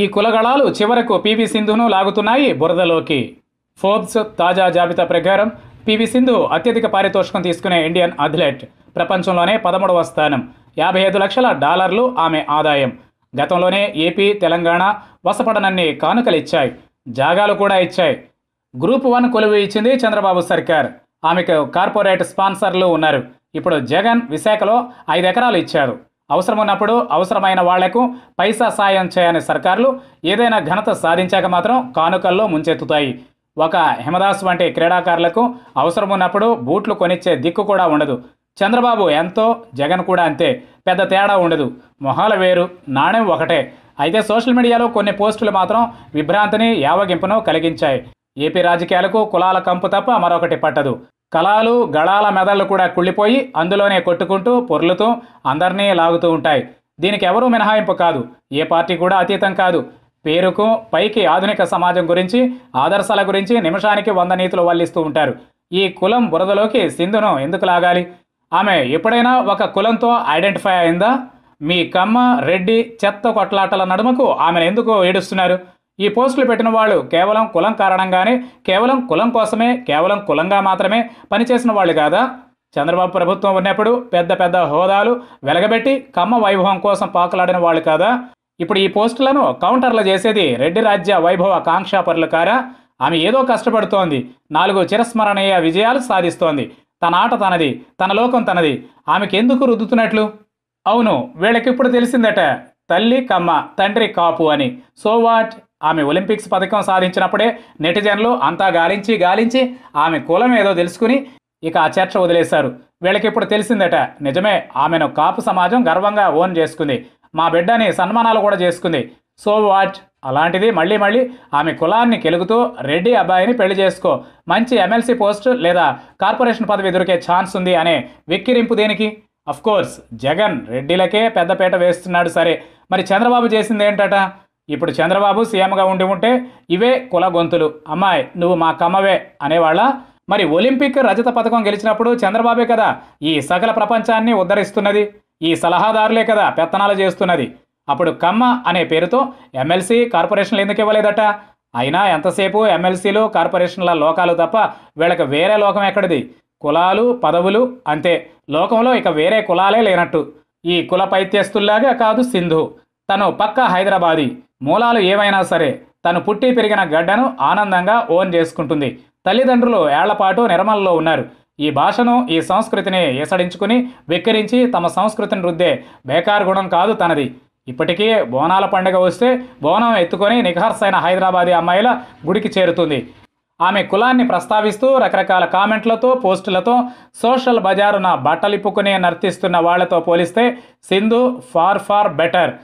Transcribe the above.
ఈ కులగళాలు చివరకు PV సింధును లాగుతున్నాయి బురదలోకి Forbes తాజా జాబితా ప్రకారం పీవీ సింధు అత్యధిక పారితోషికం తీసుకునే ఇండియన్ అథ్లెట్ ప్రపంచంలోనే పదమూడవ స్థానం యాభై ఐదు లక్షల డాలర్లు ఆమె ఆదాయం గతంలోనే ఏపీ తెలంగాణ వసపడనన్ని కానుకలిచ్చాయి జాగాలు కూడా ఇచ్చాయి గ్రూప్ వన్ కొలువు ఇచ్చింది చంద్రబాబు సర్కార్ ఆమెకు కార్పొరేట్ స్పాన్సర్లు ఉన్నారు ఇప్పుడు జగన్ విశాఖలో ఐదు ఎకరాలు ఇచ్చారు అవసరం ఉన్నప్పుడు అవసరమైన వాళ్లకు పైసా సాయం చేయని సర్కార్లు ఏదైనా ఘనత సాధించాక మాత్రం కానుకల్లో ముంచెత్తుతాయి ఒక హిమదాస్ వంటి క్రీడాకారులకు అవసరం ఉన్నప్పుడు బూట్లు కొనిచ్చే దిక్కు కూడా ఉండదు చంద్రబాబు ఎంతో జగన్ కూడా అంతే పెద్ద తేడా ఉండదు మొహాల వేరు నాణ్యం ఒకటే అయితే సోషల్ మీడియాలో కొన్ని పోస్టులు మాత్రం విభ్రాంతిని యావగింపును కలిగించాయి ఏపీ రాజకీయాలకు కులాల కంపు తప్ప మరొకటి పట్టదు కళాలు గళాల మెదళ్ళు కూడా కుళ్ళిపోయి అందులోనే కొట్టుకుంటూ పొర్లుతూ అందరినీ లాగుతూ ఉంటాయి దీనికి ఎవరూ మినహాయింపు కాదు ఏ పార్టీ కూడా అతీతం కాదు పేరుకు పైకి ఆధునిక సమాజం గురించి ఆదర్శాల గురించి నిమిషానికి వంద నీతులు వల్లిస్తూ ఉంటారు ఈ కులం బురదలోకి సింధును ఎందుకు లాగాలి ఆమె ఎప్పుడైనా ఒక కులంతో ఐడెంటిఫై అయిందా మీ కమ్మ రెడ్డి చెత్త కొట్లాటల నడుమకు ఆమెను ఎందుకు ఏడుస్తున్నారు ఈ పోస్టులు పెట్టిన వాళ్ళు కేవలం కులం కారణంగానే కేవలం కులం కోసమే కేవలం కులంగా మాత్రమే పనిచేసిన వాళ్ళు కాదా చంద్రబాబు ప్రభుత్వం ఉన్నప్పుడు పెద్ద పెద్ద హోదాలు వెలగబెట్టి కమ్మ వైభవం కోసం పాకులాడిన వాళ్ళు కాదా ఇప్పుడు ఈ పోస్టులను కౌంటర్లు చేసేది రెడ్డి రాజ్య వైభవ కాంక్షాపరులు కారా ఆమె ఏదో కష్టపడుతోంది నాలుగు చిరస్మరణీయ విజయాలు సాధిస్తోంది తన ఆట తనది తన లోకం తనది ఆమెకెందుకు రుద్దుతున్నట్లు అవును వీళ్ళకిప్పుడు తెలిసిందట తల్లి కమ్మ తండ్రి కాపు అని సో వాట్ ఆమె ఒలింపిక్స్ పథకం సాధించినప్పుడే నెటిజన్లు అంతా గాలించి గాలించి ఆమె కులం ఏదో తెలుసుకుని ఇక ఆ చర్చ వదిలేశారు వీళ్ళకిప్పుడు తెలిసిందట నిజమే ఆమెను కాపు సమాజం గర్వంగా ఓన్ చేసుకుంది మా బిడ్డని సన్మానాలు కూడా చేసుకుంది సో వాట్ అలాంటిది మళ్ళీ మళ్ళీ ఆమె కులాన్ని కెలుగుతూ రెడ్డి అబ్బాయిని పెళ్లి చేసుకో మంచి ఎమ్మెల్సీ పోస్ట్ లేదా కార్పొరేషన్ పదవి దొరికే ఛాన్స్ ఉంది అనే వెక్కిరింపు దేనికి అఫ్కోర్స్ జగన్ రెడ్డిలకే పెద్దపేట వేస్తున్నాడు సరే మరి చంద్రబాబు చేసింది ఏంటట ఇప్పుడు చంద్రబాబు సీఎంగా ఉండి ఉంటే ఇవే కుల గొంతులు అమ్మాయి నువ్వు మా కమ్మవే అనేవాళ్ళ మరి ఒలింపిక్ రజత పథకం గెలిచినప్పుడు చంద్రబాబే కదా ఈ సకల ప్రపంచాన్ని ఉద్ధరిస్తున్నది ఈ సలహాదారులే కదా పెత్తనాలు చేస్తున్నది అప్పుడు కమ్మ అనే పేరుతో ఎమ్మెల్సీ కార్పొరేషన్లు ఎందుకు ఇవ్వలేదట అయినా ఎంతసేపు ఎమ్మెల్సీలు కార్పొరేషన్ల లోకాలు తప్ప వీళ్ళకి వేరే లోకం ఎక్కడిది కులాలు పదవులు అంతే లోకంలో ఇక వేరే కులాలే లేనట్టు ఈ కుల పైత్యస్తుల్లాగా కాదు సింధు తను పక్క హైదరాబాదీ మూలాలు ఏవైనా సరే తను పుట్టి పెరిగిన గడ్డను ఆనందంగా ఓన్ చేసుకుంటుంది తల్లిదండ్రులు ఏళ్లపాటు నిర్మల్లో ఉన్నారు ఈ భాషను ఈ సంస్కృతిని ఏసడించుకుని వెక్కిరించి తమ సంస్కృతిని రుద్దే బేకార్ గుణం కాదు తనది ఇప్పటికే బోనాల పండుగ వస్తే బోనం ఎత్తుకొని నిఖార్సైన హైదరాబాదీ అమ్మాయిల గుడికి చేరుతుంది ఆమె కులాన్ని ప్రస్తావిస్తూ రకరకాల కామెంట్లతో పోస్టులతో సోషల్ బజారున బట్టలిప్పుకునే నర్తిస్తున్న వాళ్లతో పోలిస్తే సింధు ఫార్ ఫార్ బెటర్